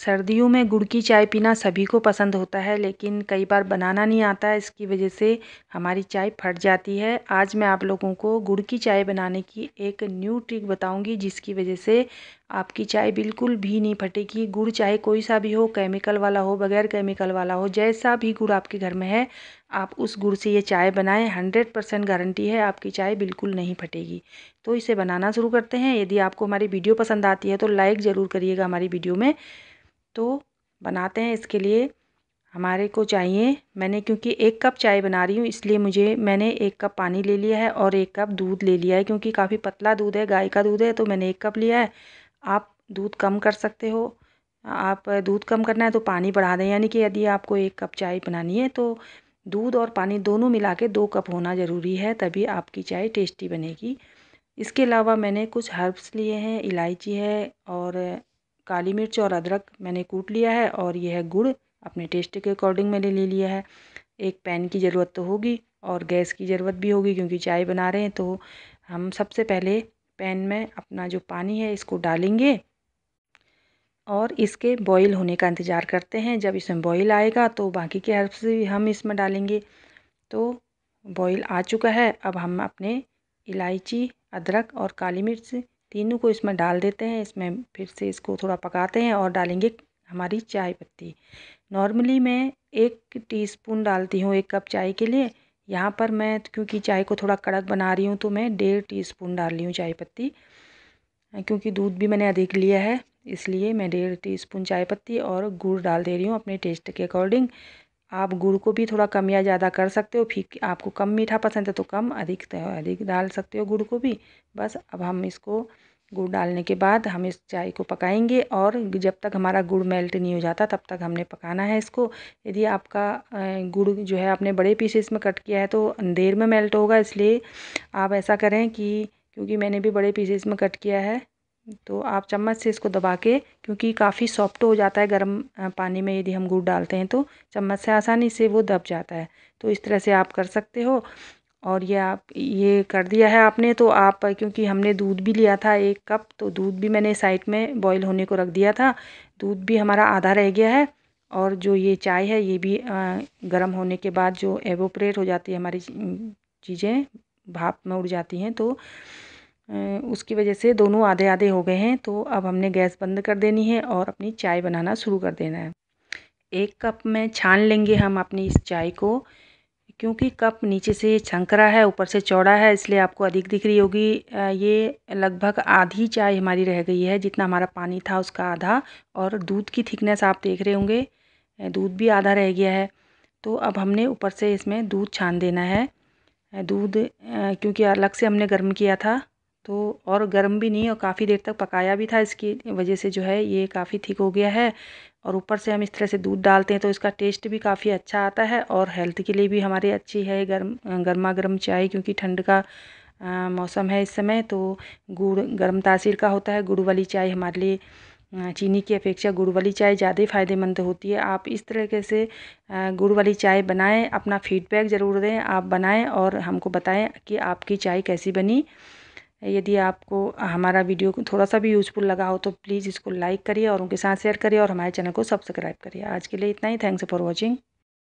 सर्दियों में गुड़ की चाय पीना सभी को पसंद होता है लेकिन कई बार बनाना नहीं आता इसकी वजह से हमारी चाय फट जाती है आज मैं आप लोगों को गुड़ की चाय बनाने की एक न्यू ट्रिक बताऊंगी जिसकी वजह से आपकी चाय बिल्कुल भी नहीं फटेगी गुड़ चाहे कोई सा भी हो केमिकल वाला हो बगैर केमिकल वाला हो जैसा भी गुड़ आपके घर में है आप उस गुड़ से ये चाय बनाएं हंड्रेड परसेंट गारंटी है आपकी चाय बिल्कुल नहीं फटेगी तो इसे बनाना शुरू करते हैं यदि आपको हमारी वीडियो पसंद आती है तो लाइक ज़रूर करिएगा हमारी वीडियो में तो बनाते हैं इसके लिए हमारे को चाहिए मैंने क्योंकि एक कप चाय बना रही हूँ इसलिए मुझे मैंने एक कप पानी ले लिया है और एक कप दूध ले लिया है क्योंकि काफ़ी पतला दूध है गाय का दूध है तो मैंने एक कप लिया है आप दूध कम कर सकते हो आप दूध कम करना है तो पानी बढ़ा दें यानी कि यदि आपको एक कप चाय बनानी है तो दूध और पानी दोनों मिला के दो कप होना ज़रूरी है तभी आपकी चाय टेस्टी बनेगी इसके अलावा मैंने कुछ हर्ब्स लिए हैं इलायची है और काली मिर्च और अदरक मैंने कूट लिया है और यह है गुड़ अपने टेस्ट के अकॉर्डिंग मैंने ले लिया है एक पैन की ज़रूरत तो होगी और गैस की ज़रूरत भी होगी क्योंकि चाय बना रहे हैं तो हम सबसे पहले पैन में अपना जो पानी है इसको डालेंगे और इसके बॉईल होने का इंतज़ार करते हैं जब इसमें बॉईल आएगा तो बाकी के हर्ब्स भी हम इसमें डालेंगे तो बॉईल आ चुका है अब हम अपने इलायची अदरक और काली मिर्च तीनों को इसमें डाल देते हैं इसमें फिर से इसको थोड़ा पकाते हैं और डालेंगे हमारी चाय पत्ती नॉर्मली मैं एक टीस्पून डालती हूँ एक कप चाय के लिए यहाँ पर मैं क्योंकि चाय को थोड़ा कड़क बना रही हूँ तो मैं डेढ़ टी स्पून डाल रही हूँ चाय पत्ती क्योंकि दूध भी मैंने अधिक लिया है इसलिए मैं डेढ़ टी स्पून चाय पत्ती और गुड़ डाल दे रही हूँ अपने टेस्ट के अकॉर्डिंग आप गुड़ को भी थोड़ा कम या ज़्यादा कर सकते हो फिर आपको कम मीठा पसंद है तो कम अधिक अधिक डाल सकते हो गुड़ को भी बस अब हम इसको गुड़ डालने के बाद हम इस चाय को पकाएंगे और जब तक हमारा गुड़ मेल्ट नहीं हो जाता तब तक हमने पकाना है इसको यदि आपका गुड़ जो है आपने बड़े पीसेस में कट किया है तो देर में मेल्ट होगा इसलिए आप ऐसा करें कि क्योंकि मैंने भी बड़े पीसेस में कट किया है तो आप चम्मच से इसको दबा के क्योंकि काफ़ी सॉफ्ट हो जाता है गर्म पानी में यदि हम गुड़ डालते हैं तो चम्मच से आसानी से वो दब जाता है तो इस तरह से आप कर सकते हो और ये आप ये कर दिया है आपने तो आप क्योंकि हमने दूध भी लिया था एक कप तो दूध भी मैंने साइड में बॉईल होने को रख दिया था दूध भी हमारा आधा रह गया है और जो ये चाय है ये भी गर्म होने के बाद जो एवोपरेट हो जाती है हमारी चीज़ें भाप में उड़ जाती हैं तो उसकी वजह से दोनों आधे आधे हो गए हैं तो अब हमने गैस बंद कर देनी है और अपनी चाय बनाना शुरू कर देना है एक कप में छान लेंगे हम अपनी इस चाय को क्योंकि कप नीचे से छंकरा है ऊपर से चौड़ा है इसलिए आपको अधिक दिख रही होगी ये लगभग आधी चाय हमारी रह गई है जितना हमारा पानी था उसका आधा और दूध की थिकनेस आप देख रहे होंगे दूध भी आधा रह गया है तो अब हमने ऊपर से इसमें दूध छान देना है दूध क्योंकि अलग से हमने गर्म किया था तो और गर्म भी नहीं और काफ़ी देर तक पकाया भी था इसकी वजह से जो है ये काफ़ी ठीक हो गया है और ऊपर से हम इस तरह से दूध डालते हैं तो इसका टेस्ट भी काफ़ी अच्छा आता है और हेल्थ के लिए भी हमारे अच्छी है गर्म गर्मा गर्म चाय क्योंकि ठंड का आ, मौसम है इस समय तो गुड़ गर्म तासीर का होता है गुड़ वाली चाय हमारे लिए चीनी की अपेक्षा गुड़ वाली चाय ज़्यादा फ़ायदेमंद होती है आप इस तरीके से गुड़ वाली चाय बनाएं अपना फीडबैक ज़रूर दें आप बनाएं और हमको बताएं कि आपकी चाय कैसी बनी यदि आपको हमारा वीडियो थोड़ा सा भी यूज़फुल लगा हो तो प्लीज़ इसको लाइक करिए और उनके साथ शेयर करिए और हमारे चैनल को सब्सक्राइब करिए आज के लिए इतना ही थैंक्स फॉर वॉचिंग